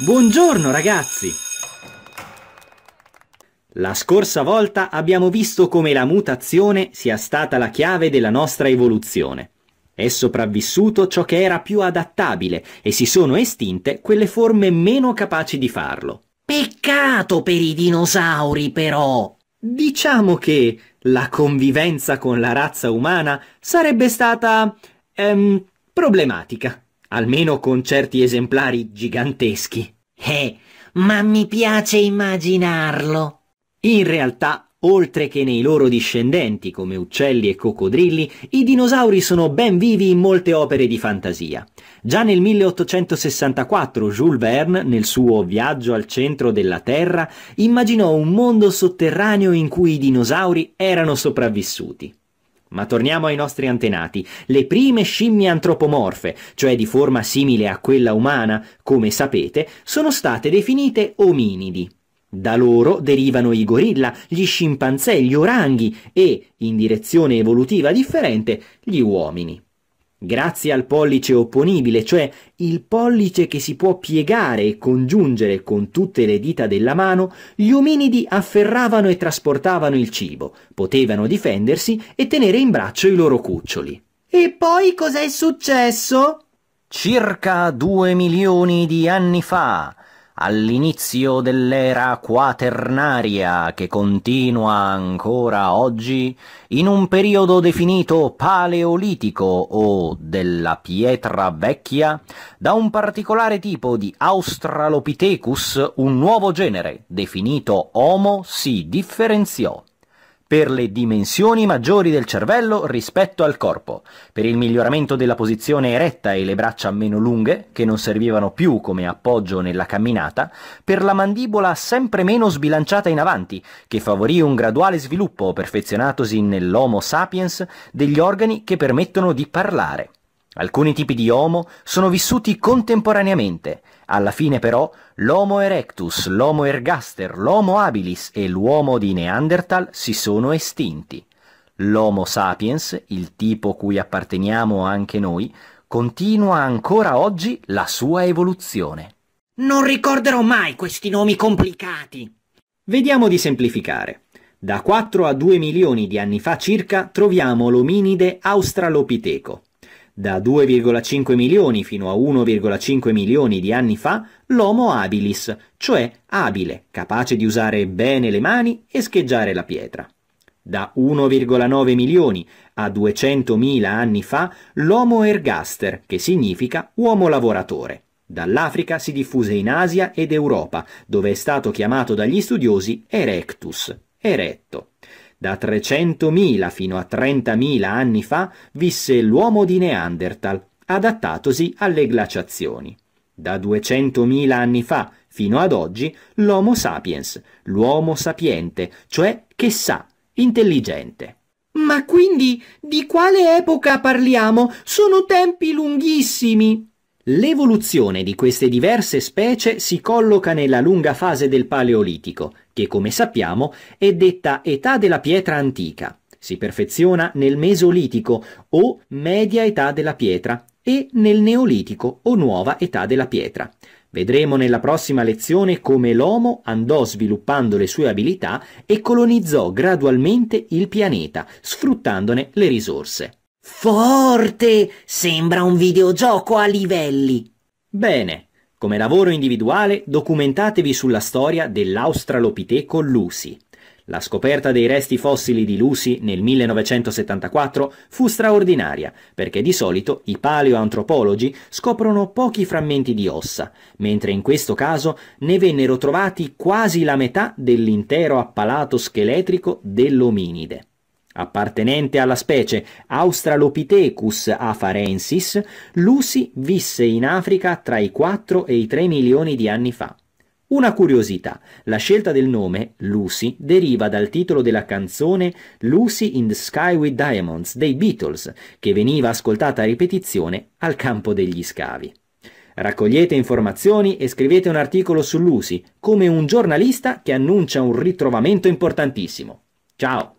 Buongiorno ragazzi! La scorsa volta abbiamo visto come la mutazione sia stata la chiave della nostra evoluzione. È sopravvissuto ciò che era più adattabile e si sono estinte quelle forme meno capaci di farlo. Peccato per i dinosauri però! Diciamo che la convivenza con la razza umana sarebbe stata... Ehm, problematica almeno con certi esemplari giganteschi. Eh, ma mi piace immaginarlo. In realtà, oltre che nei loro discendenti come uccelli e coccodrilli, i dinosauri sono ben vivi in molte opere di fantasia. Già nel 1864 Jules Verne, nel suo Viaggio al centro della Terra, immaginò un mondo sotterraneo in cui i dinosauri erano sopravvissuti. Ma torniamo ai nostri antenati. Le prime scimmie antropomorfe, cioè di forma simile a quella umana, come sapete, sono state definite ominidi. Da loro derivano i gorilla, gli scimpanzé, gli oranghi e, in direzione evolutiva differente, gli uomini grazie al pollice opponibile, cioè il pollice che si può piegare e congiungere con tutte le dita della mano, gli ominidi afferravano e trasportavano il cibo, potevano difendersi e tenere in braccio i loro cuccioli. E poi cos'è successo? Circa due milioni di anni fa, all'inizio dell'era quaternaria che continua ancora oggi in un periodo definito paleolitico o della pietra vecchia da un particolare tipo di Australopithecus un nuovo genere definito Homo si differenziò per le dimensioni maggiori del cervello rispetto al corpo, per il miglioramento della posizione eretta e le braccia meno lunghe, che non servivano più come appoggio nella camminata, per la mandibola sempre meno sbilanciata in avanti, che favorì un graduale sviluppo perfezionatosi nell'Homo sapiens degli organi che permettono di parlare. Alcuni tipi di Homo sono vissuti contemporaneamente, alla fine però l'Homo erectus, l'Homo ergaster, l'Homo habilis e l'uomo di Neanderthal si sono estinti. L'Homo sapiens, il tipo cui apparteniamo anche noi, continua ancora oggi la sua evoluzione. Non ricorderò mai questi nomi complicati. Vediamo di semplificare. Da 4 a 2 milioni di anni fa circa troviamo l'ominide australopiteco, da 2,5 milioni fino a 1,5 milioni di anni fa, l'Homo habilis, cioè abile, capace di usare bene le mani e scheggiare la pietra. Da 1,9 milioni a 200.000 anni fa, l'Homo ergaster, che significa uomo lavoratore. Dall'Africa si diffuse in Asia ed Europa, dove è stato chiamato dagli studiosi Erectus eretto. Da 300.000 fino a 30.000 anni fa visse l'uomo di Neanderthal, adattatosi alle glaciazioni. Da 200.000 anni fa fino ad oggi l'Homo sapiens, l'uomo sapiente, cioè che sa, intelligente. Ma quindi di quale epoca parliamo? Sono tempi lunghissimi. L'evoluzione di queste diverse specie si colloca nella lunga fase del Paleolitico, che come sappiamo è detta età della pietra antica. Si perfeziona nel Mesolitico o media età della pietra e nel Neolitico o nuova età della pietra. Vedremo nella prossima lezione come l'uomo andò sviluppando le sue abilità e colonizzò gradualmente il pianeta, sfruttandone le risorse. Forte! Sembra un videogioco a livelli. Bene, come lavoro individuale documentatevi sulla storia dell'australopiteco Lucy. La scoperta dei resti fossili di Lucy nel 1974 fu straordinaria, perché di solito i paleoantropologi scoprono pochi frammenti di ossa, mentre in questo caso ne vennero trovati quasi la metà dell'intero appalato scheletrico dell'ominide. Appartenente alla specie Australopithecus afarensis, Lucy visse in Africa tra i 4 e i 3 milioni di anni fa. Una curiosità, la scelta del nome, Lucy, deriva dal titolo della canzone Lucy in the Sky with Diamonds dei Beatles, che veniva ascoltata a ripetizione al campo degli scavi. Raccogliete informazioni e scrivete un articolo su Lucy, come un giornalista che annuncia un ritrovamento importantissimo. Ciao!